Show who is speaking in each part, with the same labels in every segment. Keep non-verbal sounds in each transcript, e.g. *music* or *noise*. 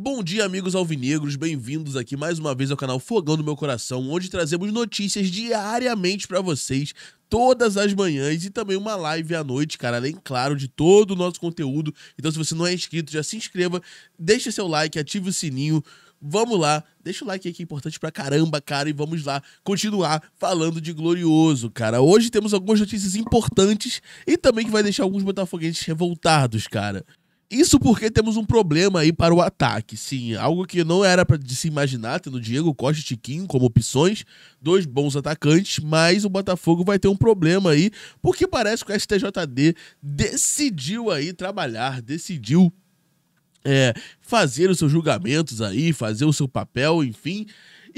Speaker 1: Bom dia, amigos alvinegros, bem-vindos aqui mais uma vez ao canal Fogão do Meu Coração, onde trazemos notícias diariamente para vocês, todas as manhãs e também uma live à noite, cara, além, claro, de todo o nosso conteúdo. Então, se você não é inscrito, já se inscreva, deixa seu like, ative o sininho. Vamos lá, deixa o like aqui, é importante pra caramba, cara, e vamos lá continuar falando de glorioso, cara. Hoje temos algumas notícias importantes e também que vai deixar alguns botafoguenses revoltados, cara. Isso porque temos um problema aí para o ataque. Sim, algo que não era para se imaginar, tendo Diego Costa e Tiquinho como opções, dois bons atacantes, mas o Botafogo vai ter um problema aí, porque parece que o STJD decidiu aí trabalhar, decidiu é, fazer os seus julgamentos aí, fazer o seu papel, enfim.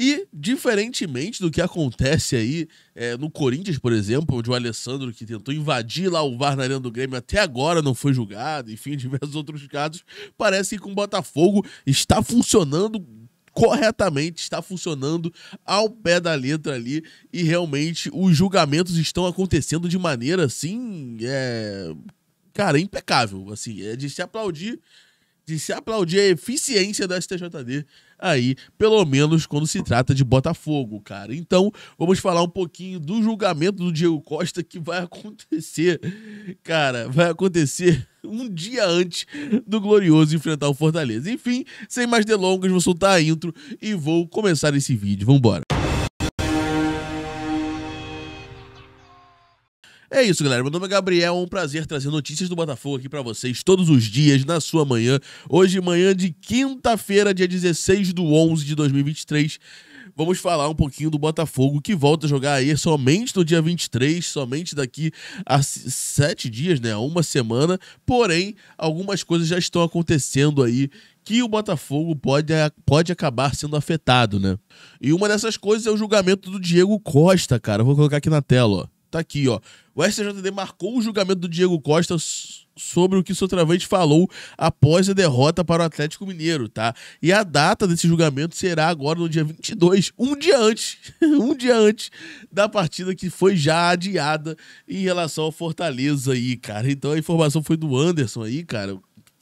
Speaker 1: E, diferentemente do que acontece aí é, no Corinthians, por exemplo, onde o Alessandro, que tentou invadir lá o VAR na Arena do Grêmio, até agora não foi julgado, enfim, *laughs* diversos outros casos, parece que com o Botafogo está funcionando corretamente, está funcionando ao pé da letra ali e realmente os julgamentos estão acontecendo de maneira assim, é... cara, impecável, assim, é de se aplaudir de se aplaudir a eficiência da STJD aí, pelo menos quando se trata de Botafogo, cara. Então, vamos falar um pouquinho do julgamento do Diego Costa que vai acontecer, cara, vai acontecer um dia antes do Glorioso enfrentar o Fortaleza. Enfim, sem mais delongas, vou soltar a intro e vou começar esse vídeo. Vambora! É isso, galera. Meu nome é Gabriel. É um prazer trazer notícias do Botafogo aqui para vocês todos os dias, na sua manhã. Hoje, manhã de quinta-feira, dia 16 do 11 de 2023 vamos falar um pouquinho do Botafogo que volta a jogar aí somente no dia 23, somente daqui a sete dias, né? Uma semana. Porém, algumas coisas já estão acontecendo aí que o Botafogo pode, pode acabar sendo afetado, né? E uma dessas coisas é o julgamento do Diego Costa, cara. vou colocar aqui na tela, ó. Tá aqui, ó. O STJD marcou o julgamento do Diego Costa sobre o que o Sotravante falou após a derrota para o Atlético Mineiro, tá? E a data desse julgamento será agora no dia 22, um dia antes, *laughs* um dia antes da partida que foi já adiada em relação ao Fortaleza aí, cara. Então a informação foi do Anderson aí, cara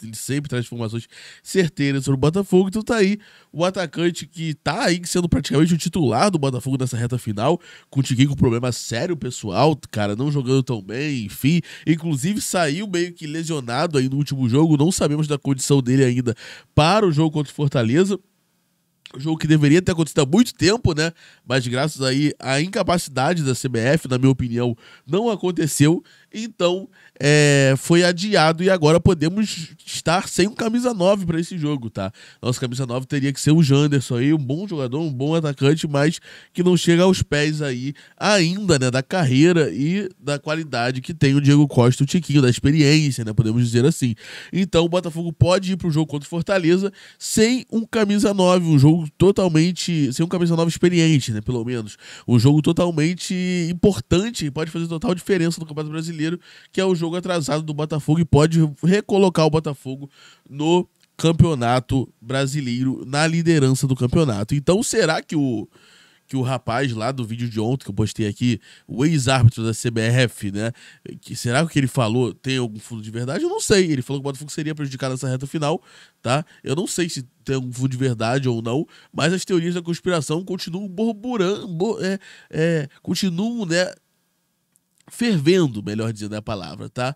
Speaker 1: ele sempre traz informações certeiras sobre o Botafogo. Então tá aí o atacante que tá aí sendo praticamente o titular do Botafogo nessa reta final, com o com problema sério pessoal, cara, não jogando tão bem, enfim. Inclusive saiu meio que lesionado aí no último jogo, não sabemos da condição dele ainda para o jogo contra o Fortaleza. Um jogo que deveria ter acontecido há muito tempo, né? Mas graças aí à incapacidade da CBF, na minha opinião, não aconteceu. Então, é, foi adiado e agora podemos estar sem um camisa 9 para esse jogo, tá? Nosso camisa 9 teria que ser o Janderson aí, um bom jogador, um bom atacante, mas que não chega aos pés aí ainda, né, da carreira e da qualidade que tem o Diego Costa, o Tiquinho, da experiência, né, podemos dizer assim. Então, o Botafogo pode ir pro jogo contra o Fortaleza sem um camisa 9, um jogo totalmente, sem um camisa 9 experiente, né, pelo menos. Um jogo totalmente importante, pode fazer total diferença no Campeonato Brasileiro Brasileiro, que é o jogo atrasado do Botafogo e pode recolocar o Botafogo no Campeonato Brasileiro, na liderança do campeonato. Então, será que o que o rapaz lá do vídeo de ontem que eu postei aqui, o ex-árbitro da CBF, né? Que, será que ele falou tem algum fundo de verdade? Eu não sei. Ele falou que o Botafogo seria prejudicado nessa reta final, tá? Eu não sei se tem algum fundo de verdade ou não, mas as teorias da conspiração continuam borburando, é, é, continuam, né? fervendo, melhor dizendo, a palavra, tá?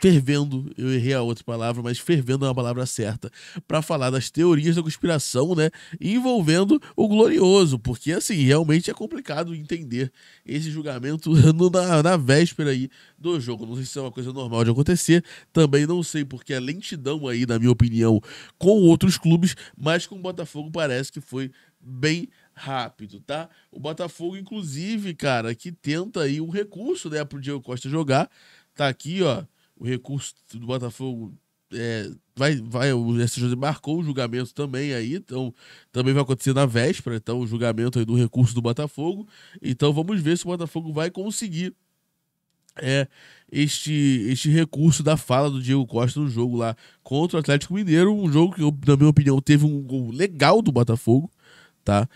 Speaker 1: fervendo, eu errei a outra palavra, mas fervendo é uma palavra certa, para falar das teorias da conspiração, né, envolvendo o glorioso, porque assim, realmente é complicado entender esse julgamento *laughs* no, na, na véspera aí do jogo, não sei se é uma coisa normal de acontecer, também não sei porque a lentidão aí, na minha opinião, com outros clubes, mas com o Botafogo parece que foi bem rápido, tá? O Botafogo, inclusive, cara, que tenta aí um recurso, né, pro Diego Costa jogar. Tá aqui, ó, o recurso do Botafogo é, vai, vai, o STJ marcou o julgamento também aí, então também vai acontecer na véspera, então o julgamento aí do recurso do Botafogo. Então vamos ver se o Botafogo vai conseguir é este, este recurso da fala do Diego Costa no jogo lá contra o Atlético Mineiro, um jogo que, na minha opinião, teve um gol legal do Botafogo, tá?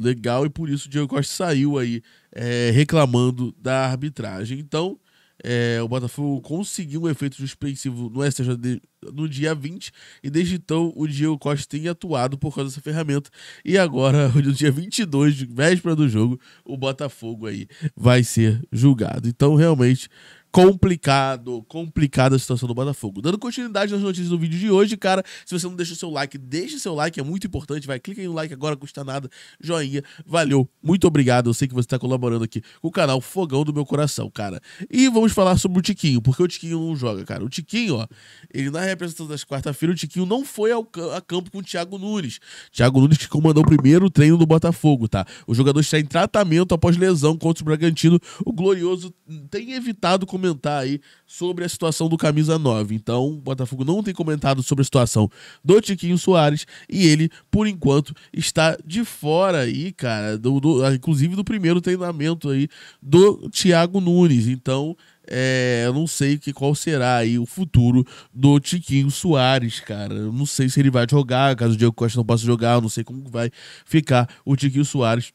Speaker 1: Legal, e por isso o Diego Costa saiu aí é, reclamando da arbitragem. Então, é, o Botafogo conseguiu um efeito suspensivo no STJD no dia 20, e desde então o Diego Costa tem atuado por causa dessa ferramenta. E agora, *laughs* no dia 22, véspera do jogo, o Botafogo aí vai ser julgado. Então, realmente, complicado, complicada a situação do Botafogo. Dando continuidade nas notícias do vídeo de hoje, cara, se você não deixou seu like, deixe seu like, é muito importante, vai, clica aí no like agora, custa nada, joinha, valeu, muito obrigado, eu sei que você está colaborando aqui com o canal Fogão do Meu Coração, cara. E vamos falar sobre o Tiquinho, porque o Tiquinho não joga, cara. O Tiquinho, ó, ele na representação das quarta-feira, o Tiquinho não foi ao a campo com o Thiago Nunes. Thiago Nunes que comandou o primeiro treino do Botafogo, tá? O jogador está em tratamento após lesão contra o Bragantino, o Glorioso tem evitado como comentar aí sobre a situação do camisa 9. Então, o Botafogo não tem comentado sobre a situação do Tiquinho Soares e ele, por enquanto, está de fora aí, cara, do, do, inclusive do primeiro treinamento aí do Thiago Nunes. Então, é, eu não sei que, qual será aí o futuro do Tiquinho Soares, cara. Eu não sei se ele vai jogar, caso o Diego Costa não possa jogar, eu não sei como vai ficar o Tiquinho Soares.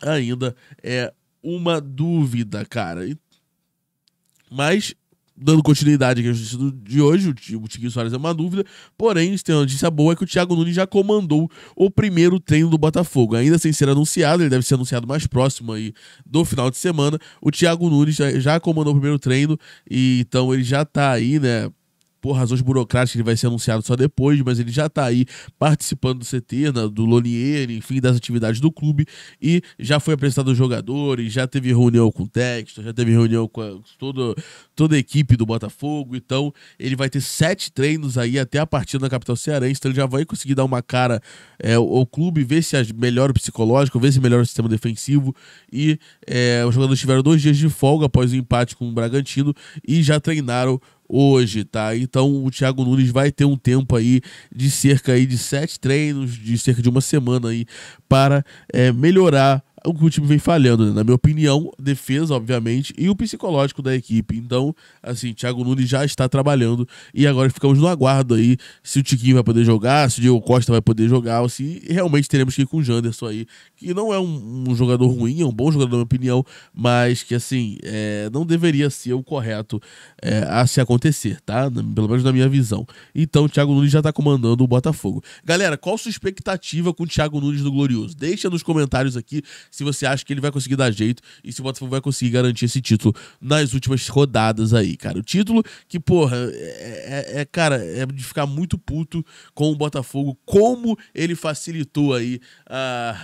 Speaker 1: Ainda é uma dúvida, cara. Mas, dando continuidade aqui ao estudo de hoje, o, o Tiquinho Soares é uma dúvida. Porém, tem uma notícia boa é que o Thiago Nunes já comandou o primeiro treino do Botafogo. Ainda sem ser anunciado, ele deve ser anunciado mais próximo aí do final de semana. O Thiago Nunes já, já comandou o primeiro treino e então ele já tá aí, né? por razões burocráticas, ele vai ser anunciado só depois, mas ele já está aí participando do CT, na, né, do Lonier, enfim, das atividades do clube, e já foi apresentado aos jogadores, já teve reunião com o Texto, já teve reunião com, a, todo, toda a equipe do Botafogo, então ele vai ter sete treinos aí até a partida na capital cearense, então ele já vai conseguir dar uma cara é, ao clube, ver se melhora o psicológico, ver se melhora o sistema defensivo, e é, os jogadores tiveram dois dias de folga após o empate com o Bragantino, e já treinaram hoje, tá? Então o Thiago Nunes vai ter um tempo aí de cerca aí de sete treinos, de cerca de uma semana aí, para é, melhorar o que o time vem falhando, né? na minha opinião, defesa, obviamente, e o psicológico da equipe. Então, assim, Thiago Nunes já está trabalhando e agora ficamos no aguardo aí se o Tiquinho vai poder jogar, se o Diego Costa vai poder jogar, ou se realmente teremos que ir com o Janderson aí, que não é um, um jogador ruim, é um bom jogador, na minha opinião, mas que, assim, é, não deveria ser o correto é, a se acontecer, tá? Pelo menos na minha visão. Então, Thiago Nunes já está comandando o Botafogo. Galera, qual sua expectativa com o Thiago Nunes no Glorioso? Deixa nos comentários aqui se você acha que ele vai conseguir dar jeito e se o Botafogo vai conseguir garantir esse título nas últimas rodadas aí, cara. O título que, porra, é, é, é cara, é de ficar muito puto com o Botafogo, como ele facilitou aí a.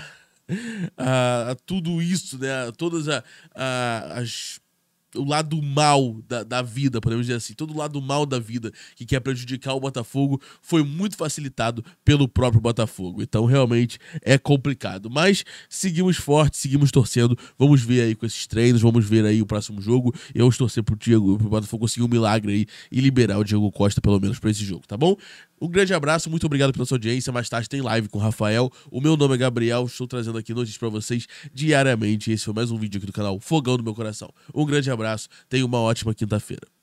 Speaker 1: a, a tudo isso, né? Todas a, a, as o lado mal da, da, vida, podemos dizer assim, todo o lado mal da vida que quer prejudicar o Botafogo foi muito facilitado pelo próprio Botafogo. Então, realmente é complicado. Mas seguimos forte, seguimos torcendo. Vamos ver aí com esses treinos, vamos ver aí o próximo jogo. Eu estou torcer pro Diego, pro Botafogo conseguir um milagre aí e liberar o Diego Costa, pelo menos, para esse jogo, tá bom? Um grande abraço, muito obrigado pela sua audiência. Mais tarde tem live com o Rafael. O meu nome é Gabriel, estou trazendo aqui notícias para vocês diariamente. Esse foi mais um vídeo aqui do canal Fogão do Meu Coração. Um grande abraço abraço, tenha uma ótima quinta-feira.